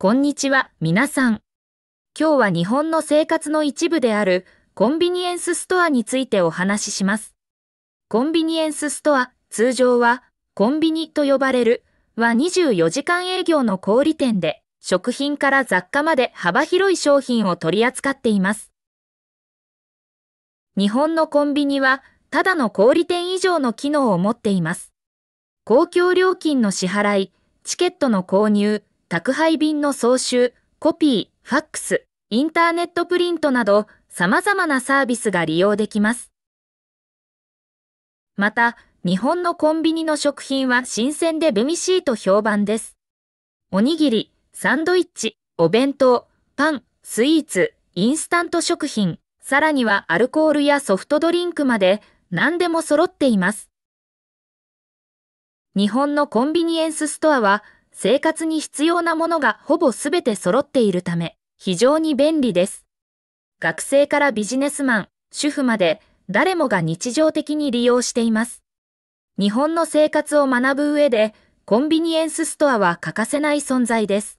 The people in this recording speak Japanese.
こんにちは、皆さん。今日は日本の生活の一部であるコンビニエンスストアについてお話しします。コンビニエンスストア、通常はコンビニと呼ばれるは24時間営業の小売店で食品から雑貨まで幅広い商品を取り扱っています。日本のコンビニはただの小売店以上の機能を持っています。公共料金の支払い、チケットの購入、宅配便の送集、コピー、ファックス、インターネットプリントなど様々なサービスが利用できます。また、日本のコンビニの食品は新鮮でベミシーと評判です。おにぎり、サンドイッチ、お弁当、パン、スイーツ、インスタント食品、さらにはアルコールやソフトドリンクまで何でも揃っています。日本のコンビニエンスストアは生活に必要なものがほぼすべて揃っているため、非常に便利です。学生からビジネスマン、主婦まで、誰もが日常的に利用しています。日本の生活を学ぶ上で、コンビニエンスストアは欠かせない存在です。